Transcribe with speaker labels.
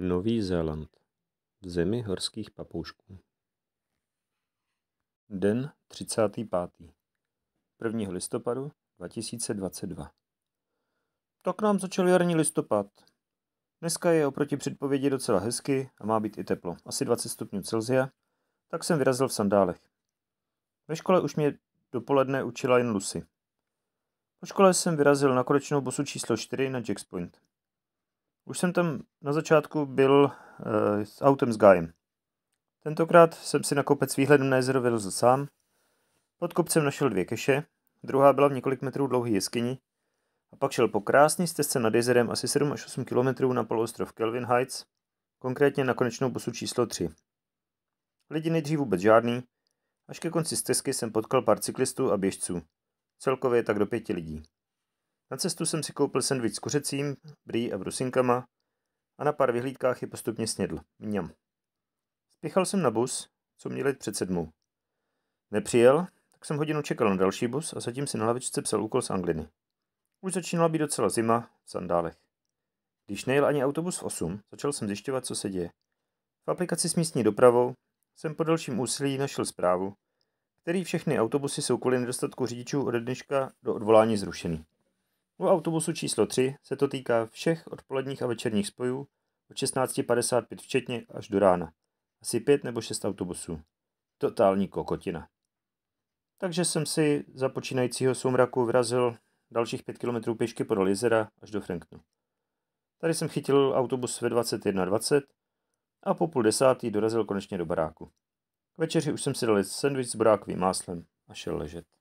Speaker 1: Nový Zéland v zemi horských papoušků. Den 35. 1. listopadu 2022. Tak nám začal jarní listopad. Dneska je oproti předpovědi docela hezky a má být i teplo, asi 20 stupňů Celzia, tak jsem vyrazil v sandálech. Ve škole už mě dopoledne učila jen Lucy. Po škole jsem vyrazil na konečnou bosu číslo 4 na Jack's Point. Už jsem tam na začátku byl e, s autem s Gajem. Tentokrát jsem si na kopec výhledem na jezero vylezl sám. Pod kopcem našel dvě keše, druhá byla v několik metrů dlouhý jeskyni, a pak šel po krásný stezce nad jezerem asi 7 až 8 kilometrů na poloostrov Kelvin Heights, konkrétně na konečnou busu číslo 3. Lidi nejdřív vůbec žádný, až ke konci stezky jsem potkal pár cyklistů a běžců. Celkově tak do pěti lidí. Na cestu jsem si koupil sendvič s kuřecím, brý a brusinkama a na pár vyhlídkách je postupně snědl. Mňam. Spěchal jsem na bus, co měl jít před sedmou. Nepřijel, tak jsem hodinu čekal na další bus a zatím si na lavičce psal úkol z angliny. Už začínala být docela zima v sandálech. Když nejel ani autobus v 8, začal jsem zjišťovat, co se děje. V aplikaci s místní dopravou jsem po dalším úsilí našel zprávu, který všechny autobusy jsou kvůli nedostatku řidičů od dneška do odvolání zrušený. U autobusu číslo 3 se to týká všech odpoledních a večerních spojů od 16.55 včetně až do rána. Asi pět nebo šest autobusů. Totální kokotina. Takže jsem si za počínajícího soumraku vrazil dalších pět kilometrů pěšky pod jezera až do Franknu. Tady jsem chytil autobus ve 21.20 a po půl desátý dorazil konečně do baráku. K večeři už jsem si dal sendvič s borákovým máslem a šel ležet.